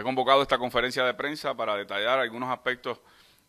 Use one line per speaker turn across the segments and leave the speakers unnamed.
He convocado esta conferencia de prensa para detallar algunos aspectos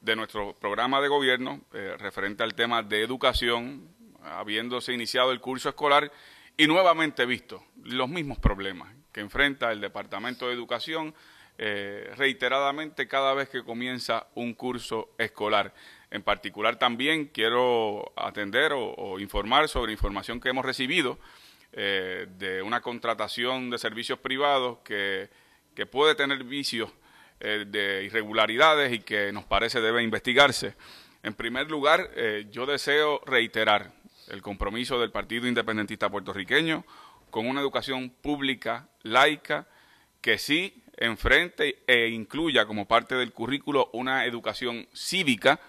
de nuestro programa de gobierno eh, referente al tema de educación, habiéndose iniciado el curso escolar y nuevamente visto los mismos problemas que enfrenta el Departamento de Educación eh, reiteradamente cada vez que comienza un curso escolar. En particular también quiero atender o, informar sobre información que hemos recibido eh, de una contratación de servicios privados que que puede tener vicios eh, de irregularidades y que nos parece debe investigarse. En primer lugar, eh, yo deseo reiterar el compromiso del Partido Independentista Puertorriqueño con una educación pública laica que sí enfrente e incluya como parte del currículo una educación cívica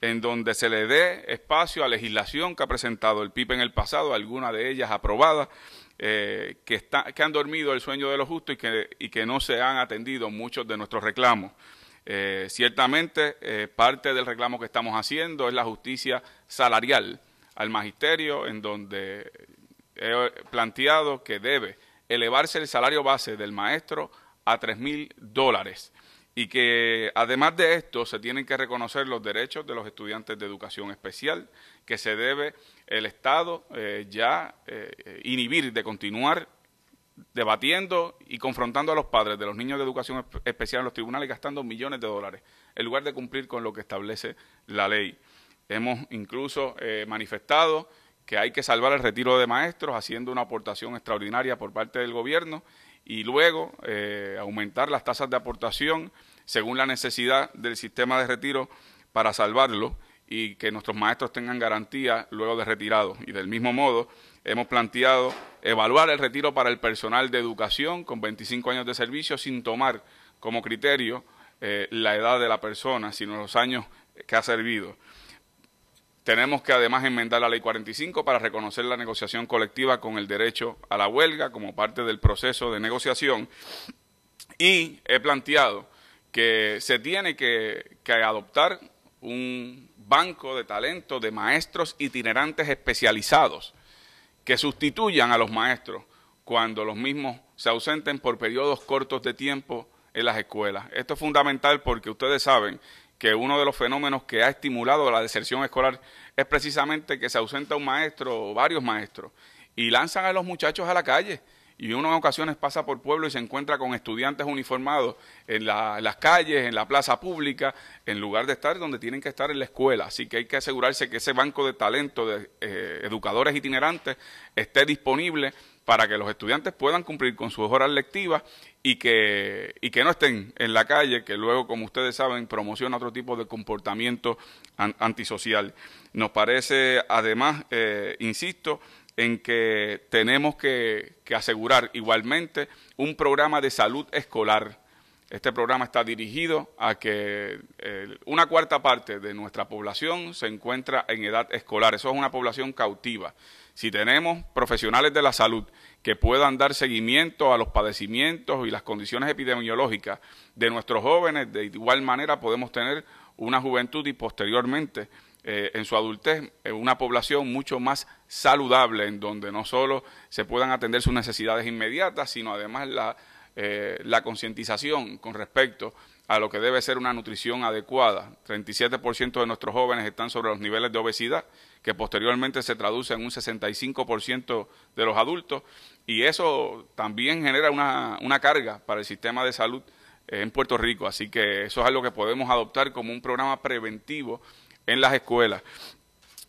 en donde se le dé espacio a legislación que ha presentado el PIB en el pasado, alguna de ellas aprobada, eh, que, que, han dormido el sueño de los justos y que, y que, no se han atendido muchos de nuestros reclamos. Eh, ciertamente, eh, parte del reclamo que estamos haciendo es la justicia salarial al magisterio, en donde he planteado que debe elevarse el salario base del maestro a tres mil dólares y que además de esto se tienen que reconocer los derechos de los estudiantes de educación especial, que se debe el Estado eh, ya eh, inhibir de continuar debatiendo y confrontando a los padres de los niños de educación especial en los tribunales gastando millones de dólares, en lugar de cumplir con lo que establece la ley. Hemos incluso eh, manifestado que hay que salvar el retiro de maestros haciendo una aportación extraordinaria por parte del gobierno y luego eh, aumentar las tasas de aportación según la necesidad del sistema de retiro para salvarlo y que nuestros maestros tengan garantía luego de retirado. Y del mismo modo, hemos planteado evaluar el retiro para el personal de educación con 25 años de servicio sin tomar como criterio eh, la edad de la persona, sino los años que ha servido. Tenemos que además enmendar la Ley 45 para reconocer la negociación colectiva con el derecho a la huelga como parte del proceso de negociación. Y he planteado que se tiene que, adoptar un banco de talento de maestros itinerantes especializados que sustituyan a los maestros cuando los mismos se ausenten por periodos cortos de tiempo en las escuelas. Esto es fundamental porque ustedes saben que uno de los fenómenos que ha estimulado la deserción escolar es precisamente que se ausenta un maestro o varios maestros y lanzan a los muchachos a la calle. Y uno en ocasiones pasa por pueblo y se encuentra con estudiantes uniformados en, las calles, en la plaza pública, en lugar de estar donde tienen que estar en la escuela. Así que hay que asegurarse que ese banco de talento de eh, educadores itinerantes esté disponible para que los estudiantes puedan cumplir con sus horas lectivas y que, y que no estén en la calle, que luego, como ustedes saben, promociona otro tipo de comportamiento antisocial. Nos parece, además, eh, insisto, en que tenemos que, que asegurar igualmente un programa de salud escolar. Este programa está dirigido a que eh, una cuarta parte de nuestra población se encuentra en edad escolar. Eso es una población cautiva. Si tenemos profesionales de la salud que puedan dar seguimiento a los padecimientos y las condiciones epidemiológicas de nuestros jóvenes. De igual manera podemos tener una juventud y posteriormente eh, en su adultez eh, una población mucho más saludable en donde no solo se puedan atender sus necesidades inmediatas, sino además la, eh, la concientización con respecto a lo que debe ser una nutrición adecuada. 37% de nuestros jóvenes están sobre los niveles de obesidad que posteriormente se traduce en un 65% de los adultos, y eso también genera una, carga para el sistema de salud eh, en Puerto Rico. Así que eso es algo que podemos adoptar como un programa preventivo en las escuelas.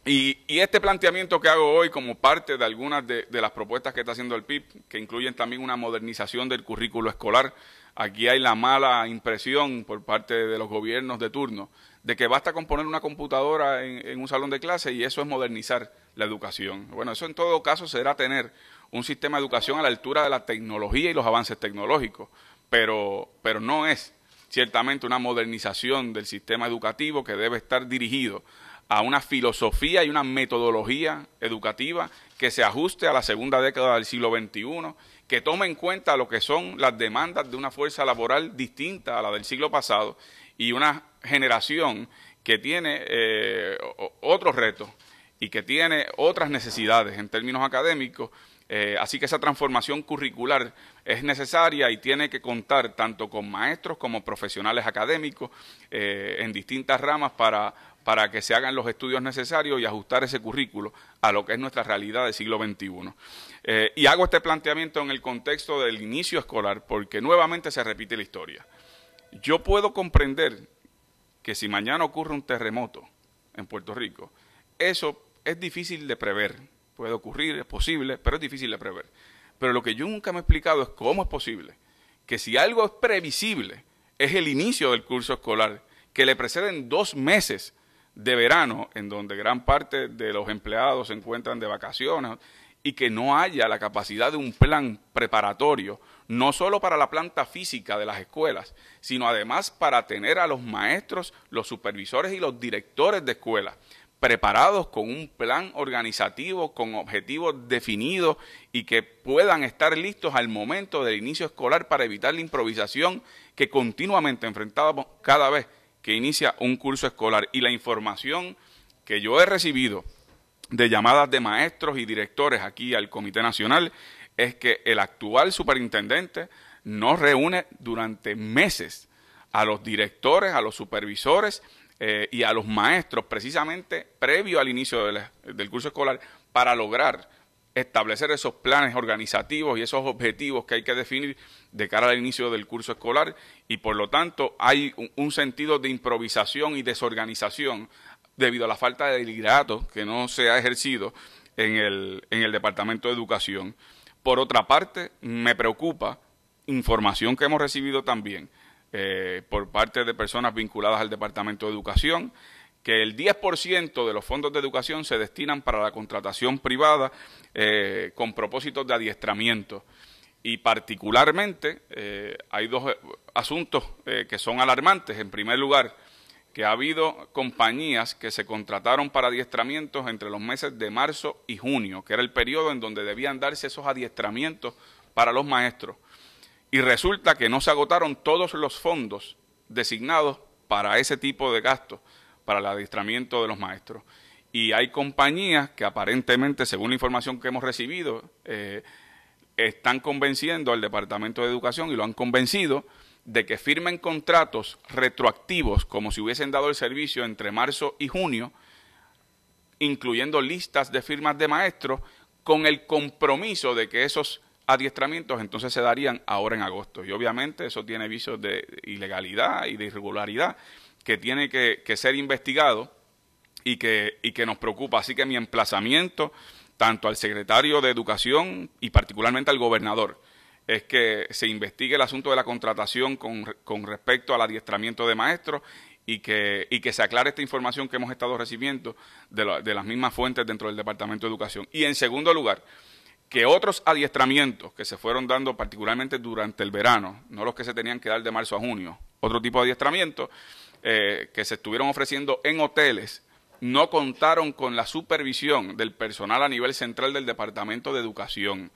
Y, este planteamiento que hago hoy como parte de algunas de, de, las propuestas que está haciendo el PIB, que incluyen también una modernización del currículo escolar, aquí hay la mala impresión por parte de los gobiernos de turno de que basta con poner una computadora en, un salón de clase y eso es modernizar la educación. Bueno, eso en todo caso será tener un sistema de educación a la altura de la tecnología y los avances tecnológicos, pero, pero no es ciertamente una modernización del sistema educativo que debe estar dirigido a una filosofía y una metodología educativa que se ajuste a la segunda década del siglo XXI, que tome en cuenta lo que son las demandas de una fuerza laboral distinta a la del siglo pasado y una generación que tiene eh, otros retos y que tiene otras necesidades en términos académicos. Eh, así que esa transformación curricular es necesaria y tiene que contar tanto con maestros como profesionales académicos eh, en distintas ramas para para que se hagan los estudios necesarios y ajustar ese currículo a lo que es nuestra realidad del siglo XXI. Eh, y hago este planteamiento en el contexto del inicio escolar porque nuevamente se repite la historia. Yo puedo comprender que si mañana ocurre un terremoto en Puerto Rico, eso es difícil de prever. Puede ocurrir, es posible, pero es difícil de prever. Pero lo que yo nunca me he explicado es cómo es posible que si algo es previsible, es el inicio del curso escolar, que le preceden dos meses de verano, en donde gran parte de los empleados se encuentran de vacaciones y que no haya la capacidad de un plan preparatorio, no solo para la planta física de las escuelas, sino además para tener a los maestros, los supervisores y los directores de escuelas preparados con un plan organizativo, con objetivos definidos y que puedan estar listos al momento del inicio escolar para evitar la improvisación que continuamente enfrentábamos cada vez que inicia un curso escolar y la información que yo he recibido de llamadas de maestros y directores aquí al Comité Nacional es que el actual superintendente no reúne durante meses a los directores, a los supervisores eh, y a los maestros, precisamente previo al inicio del curso escolar, para lograr establecer esos planes organizativos y esos objetivos que hay que definir de cara al inicio del curso escolar y por lo tanto hay un sentido de improvisación y desorganización debido a la falta de liderato que no se ha ejercido en el, en el Departamento de Educación. Por otra parte, me preocupa información que hemos recibido también eh, por parte de personas vinculadas al Departamento de Educación que el 10% de los fondos de educación se destinan para la contratación privada eh, con propósitos de adiestramiento. Y particularmente eh, hay dos eh, asuntos que son alarmantes. En primer lugar, que ha habido compañías que se contrataron para adiestramientos entre los meses de marzo y junio, que era el periodo en donde debían darse esos adiestramientos para los maestros. Y resulta que no se agotaron todos los fondos designados para ese tipo de gastos para el adiestramiento de los maestros. Y hay compañías que aparentemente, según la información que hemos recibido, eh, están convenciendo al Departamento de Educación y lo han convencido de que firmen contratos retroactivos, como si hubiesen dado el servicio entre marzo y junio, incluyendo listas de firmas de maestros, con el compromiso de que esos adiestramientos entonces se darían ahora en agosto. Y obviamente eso tiene visos de ilegalidad y de irregularidad que tiene que, ser investigado y que, nos preocupa. Así que mi emplazamiento, tanto al secretario de Educación y particularmente al gobernador, es que se investigue el asunto de la contratación con, respecto al adiestramiento de maestros y que, se aclare esta información que hemos estado recibiendo de, de, las mismas fuentes dentro del Departamento de Educación. Y en segundo lugar, que otros adiestramientos que se fueron dando particularmente durante el verano, no los que se tenían que dar de marzo a junio, otro tipo de adiestramiento, eh, que se estuvieron ofreciendo en hoteles no contaron con la supervisión del personal a nivel central del Departamento de Educación.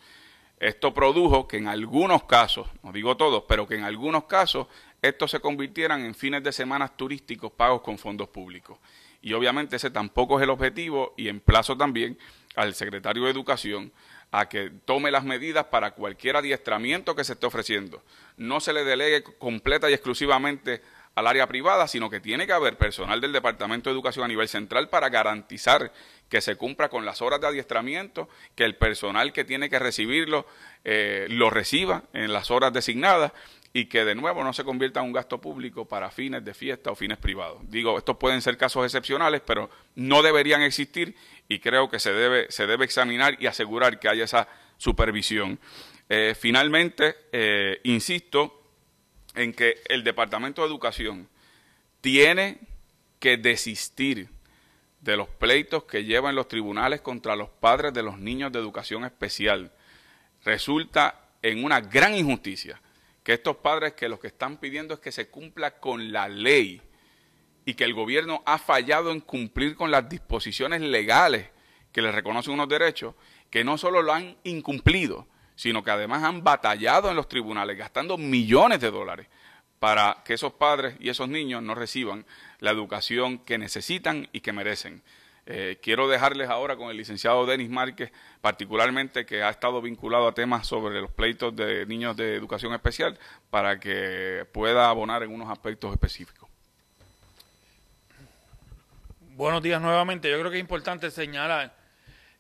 Esto produjo que en algunos casos, no digo todos, pero que en algunos casos estos se convirtieran en fines de semana turísticos pagos con fondos públicos. Y obviamente ese tampoco es el objetivo y emplazo también al secretario de Educación a que tome las medidas para cualquier adiestramiento que se esté ofreciendo. No se le delegue completa y exclusivamente al área privada, sino que tiene que haber personal del Departamento de Educación a nivel central para garantizar que se cumpla con las horas de adiestramiento, que el personal que tiene que recibirlo eh, lo reciba en las horas designadas y que de nuevo no se convierta en un gasto público para fines de fiesta o fines privados. Digo, estos pueden ser casos excepcionales, pero no deberían existir y creo que se debe, se debe examinar y asegurar que haya esa supervisión. Eh, finalmente, eh, insisto, en que el Departamento de Educación tiene que desistir de los pleitos que llevan los tribunales contra los padres de los niños de educación especial. Resulta en una gran injusticia que estos padres que lo que están pidiendo es que se cumpla con la ley y que el gobierno ha fallado en cumplir con las disposiciones legales que les reconocen unos derechos, que no solo lo han incumplido, sino que además han batallado en los tribunales, gastando millones de dólares para que esos padres y esos niños no reciban la educación que necesitan y que merecen. Eh, quiero dejarles ahora con el licenciado Denis Márquez, particularmente que ha estado vinculado a temas sobre los pleitos de niños de educación especial, para que pueda abonar en unos aspectos específicos.
Buenos días nuevamente. Yo creo que es importante señalar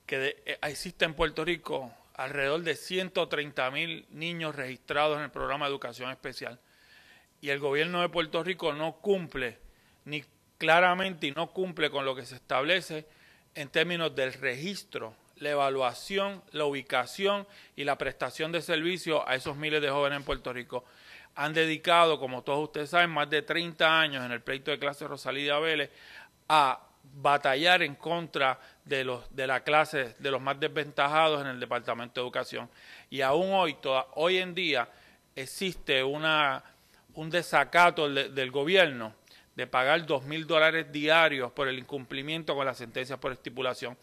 que eh, existe en Puerto Rico alrededor de 130 mil niños registrados en el programa de educación especial. Y el gobierno de Puerto Rico no cumple, ni claramente y no cumple con lo que se establece en términos del registro, la evaluación, la ubicación y la prestación de servicios a esos miles de jóvenes en Puerto Rico. Han dedicado, como todos ustedes saben, más de 30 años en el pleito de clase Rosalía Vélez a batallar en contra de, los, de la clase de los más desventajados en el Departamento de Educación. Y aún hoy, toda, hoy en día, existe una, un desacato del gobierno de pagar 2.000 dólares diarios por el incumplimiento con las sentencias por estipulación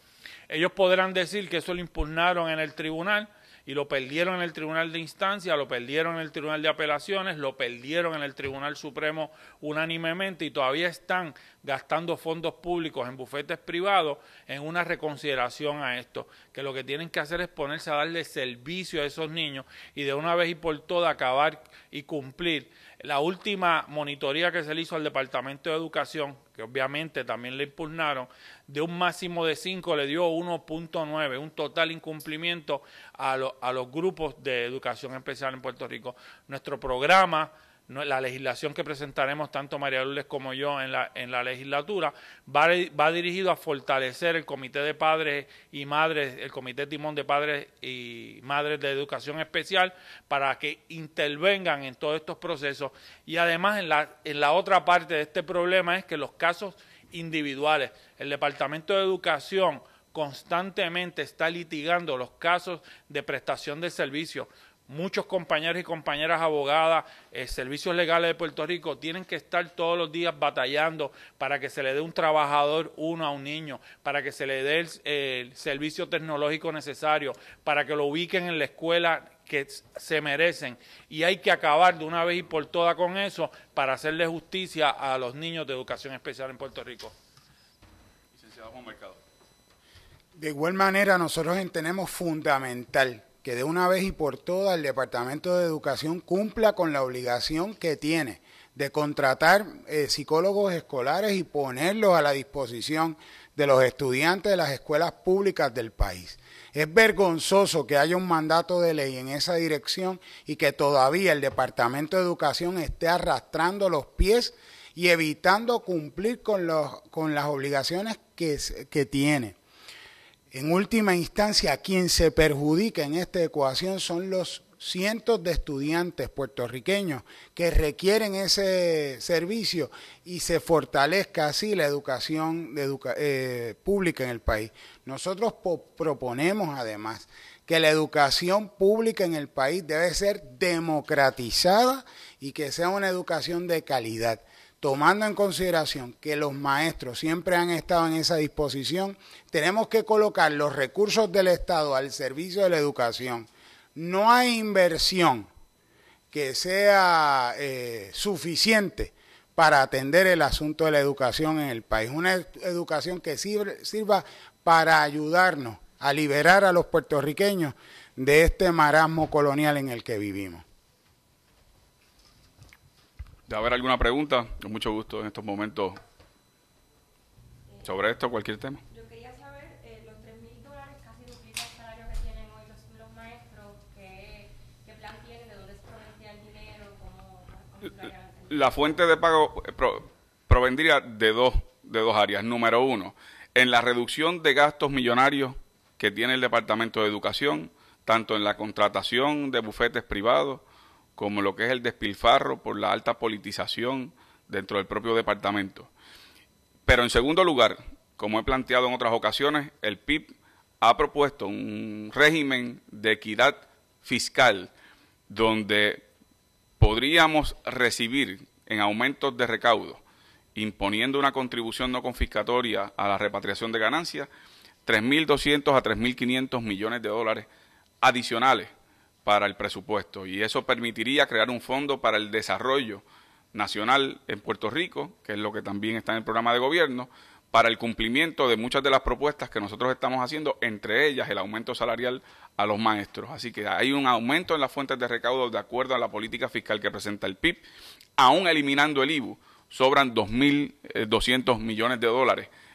ellos podrán decir que eso lo impugnaron en el tribunal y lo perdieron en el tribunal de instancia, lo perdieron en el tribunal de apelaciones, lo perdieron en el tribunal supremo unánimemente y todavía están gastando fondos públicos en bufetes privados en una reconsideración a esto, que lo que tienen que hacer es ponerse a darle servicio a esos niños y de una vez y por todas acabar y cumplir la última monitoría que se le hizo al Departamento de Educación, que obviamente también le impugnaron, de un máximo de cinco le dio 1.9, un total incumplimiento a, los grupos de educación especial en Puerto Rico. Nuestro programa la legislación que presentaremos tanto María Lules como yo en la, legislatura, va, dirigido a fortalecer el Comité de Padres y Madres, el Comité Timón de Padres y Madres de Educación Especial, para que intervengan en todos estos procesos. Y además, en la, en la otra parte de este problema es que los casos individuales, el Departamento de Educación, constantemente está litigando los casos de prestación de servicios. Muchos compañeros y compañeras abogadas, eh, servicios legales de Puerto Rico, tienen que estar todos los días batallando para que se le dé un trabajador uno a un niño, para que se le dé el, servicio tecnológico necesario, para que lo ubiquen en la escuela que se merecen. Y hay que acabar de una vez y por todas con eso para hacerle justicia a los niños de educación especial en Puerto Rico.
De igual manera, nosotros entendemos fundamental que de una vez y por todas el Departamento de Educación cumpla con la obligación que tiene de contratar eh, psicólogos escolares y ponerlos a la disposición de los estudiantes de las escuelas públicas del país. Es vergonzoso que haya un mandato de ley en esa dirección y que todavía el Departamento de Educación esté arrastrando los pies y evitando cumplir con, los, con las obligaciones que tiene. En última instancia, quien se perjudica en esta ecuación son los cientos de estudiantes puertorriqueños que requieren ese servicio y se fortalezca así la educación eh, pública en el país. Nosotros proponemos además que la educación pública en el país debe ser democratizada y que sea una educación de calidad tomando en consideración que los maestros siempre han estado en esa disposición, tenemos que colocar los recursos del Estado al servicio de la educación. No hay inversión que sea eh, suficiente para atender el asunto de la educación en el país. Una educación que sirva para ayudarnos a liberar a los puertorriqueños de este marasmo colonial en el que vivimos
de haber alguna pregunta, con mucho gusto en estos momentos sobre esto, cualquier tema. Yo quería saber, eh, los 3.000 dólares casi salario que tienen hoy los, maestros, ¿qué, plan tienen? ¿De dónde se el dinero? la fuente de pago eh, provendría de dos, de dos áreas. Número uno, en la reducción de gastos millonarios que tiene el Departamento de Educación, tanto en la contratación de bufetes privados, como lo que es el despilfarro por la alta politización dentro del propio departamento. Pero en segundo lugar, como he planteado en otras ocasiones, el PIB ha propuesto un régimen de equidad fiscal donde podríamos recibir en aumentos de recaudo, imponiendo una contribución no confiscatoria a la repatriación de ganancias, 3.200 a 3.500 millones de dólares adicionales para el presupuesto y eso permitiría crear un fondo para el desarrollo nacional en Puerto Rico, que es lo que también está en el programa de gobierno, para el cumplimiento de muchas de las propuestas que nosotros estamos haciendo, entre ellas el aumento salarial a los maestros. Así que hay un aumento en las fuentes de recaudo de acuerdo a la política fiscal que presenta el PIB, aún eliminando el IBU, sobran 2.200 eh, millones de dólares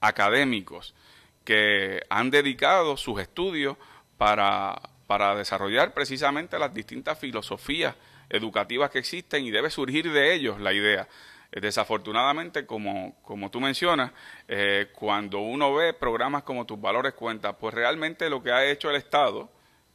académicos que han dedicado sus estudios para, para desarrollar precisamente las distintas filosofías educativas que existen y debe surgir de ellos la idea. Desafortunadamente, como, como tú mencionas, eh, cuando uno ve programas como Tus Valores Cuentas, pues realmente lo que ha hecho el Estado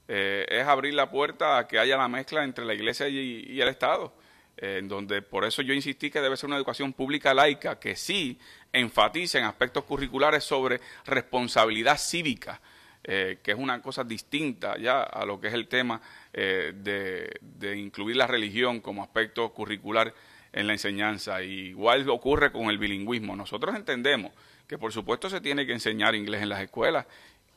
eh, es abrir la puerta a que haya la mezcla entre la Iglesia y, y el Estado en donde por eso yo insistí que debe ser una educación pública laica, que sí enfatiza en aspectos curriculares sobre responsabilidad cívica, eh, que es una cosa distinta ya a lo que es el tema eh, de, incluir la religión como aspecto curricular en la enseñanza. igual ocurre con el bilingüismo. Nosotros entendemos que por supuesto se tiene que enseñar inglés en las escuelas,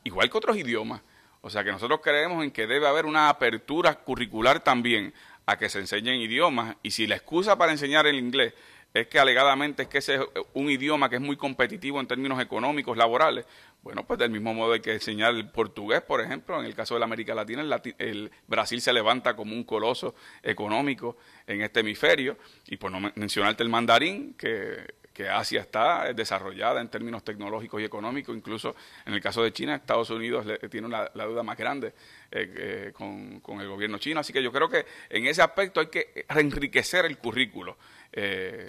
igual que otros idiomas. O sea que nosotros creemos en que debe haber una apertura curricular también a que se enseñen idiomas y si la excusa para enseñar el inglés es que alegadamente es que ese es eh, un idioma que es muy competitivo en términos económicos, laborales. Bueno, pues del mismo modo hay que enseñar el portugués, por ejemplo, en el caso de la América Latina, el, el Brasil se levanta como un coloso económico en este hemisferio, y por no mencionarte el mandarín, que que Asia está eh, desarrollada en términos tecnológicos y económicos, incluso en el caso de China, Estados Unidos tiene la duda más grande eh, eh, con, el gobierno chino, así que yo creo que en ese aspecto hay que enriquecer el currículo,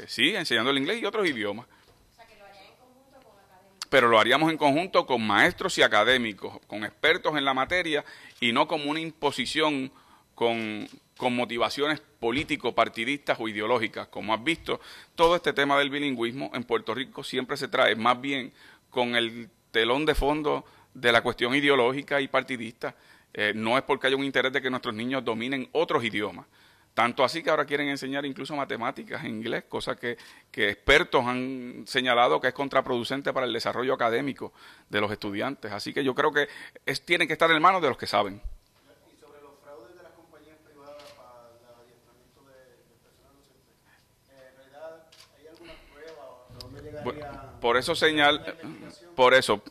sí, enseñando el inglés y otros idiomas. Pero lo haríamos en conjunto con maestros y académicos, con expertos en la materia y no como una imposición con, con motivaciones político-partidistas o ideológicas. Como has visto, todo este tema del bilingüismo en Puerto Rico siempre se trae más bien con el telón de fondo de la cuestión ideológica y partidista. Eh, no es porque haya un interés de que nuestros niños dominen otros idiomas. Tanto así que ahora quieren enseñar incluso matemáticas en inglés, cosa que, expertos han señalado que es contraproducente para el desarrollo académico de los estudiantes. Así que yo creo que es, que estar en manos de los que saben. por, eso señal, por eso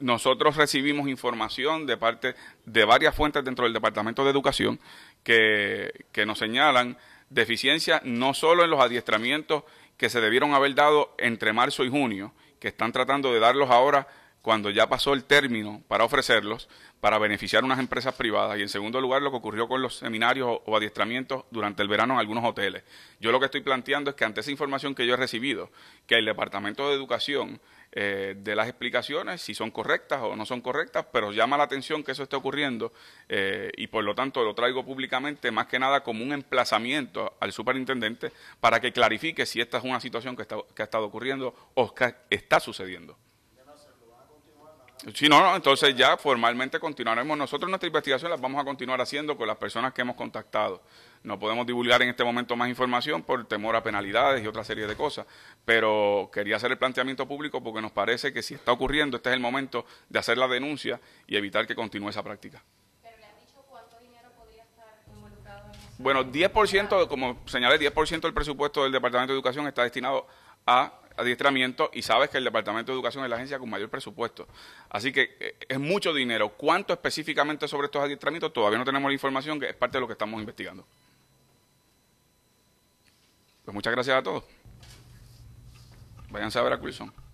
nosotros recibimos información de parte de varias fuentes dentro del Departamento de Educación que, que nos señalan deficiencias no solo en los adiestramientos que se debieron haber dado entre marzo y junio, que están tratando de darlos ahora cuando ya pasó el término para ofrecerlos, para beneficiar unas empresas privadas. Y en segundo lugar, lo que ocurrió con los seminarios o, adiestramientos durante el verano en algunos hoteles. Yo lo que estoy planteando es que ante esa información que yo he recibido, que el Departamento de Educación eh, de las explicaciones, si son correctas o no son correctas, pero llama la atención que eso esté ocurriendo eh, y por lo tanto lo traigo públicamente más que nada como un emplazamiento al superintendente para que clarifique si esta es una situación que, que ha estado ocurriendo o que está sucediendo. Sí, no, entonces ya formalmente continuaremos. Nosotros nuestra investigación la vamos a continuar haciendo con las personas que hemos contactado. No podemos divulgar en este momento más información por temor a penalidades y otra serie de cosas, pero quería hacer el planteamiento público porque nos parece que si está ocurriendo, este es el momento de hacer la denuncia y evitar que continúe esa práctica. ¿Pero le han dicho cuánto dinero podría estar involucrado en Bueno, 10%, como señalé, 10% del presupuesto del Departamento de Educación está destinado a adiestramiento y sabes que el Departamento de Educación es la agencia con mayor presupuesto. Así que eh, es mucho dinero. ¿Cuánto específicamente sobre estos adiestramientos? Todavía no tenemos la información, que es parte de lo que estamos investigando. Pues muchas gracias a todos. Vayan a ver a son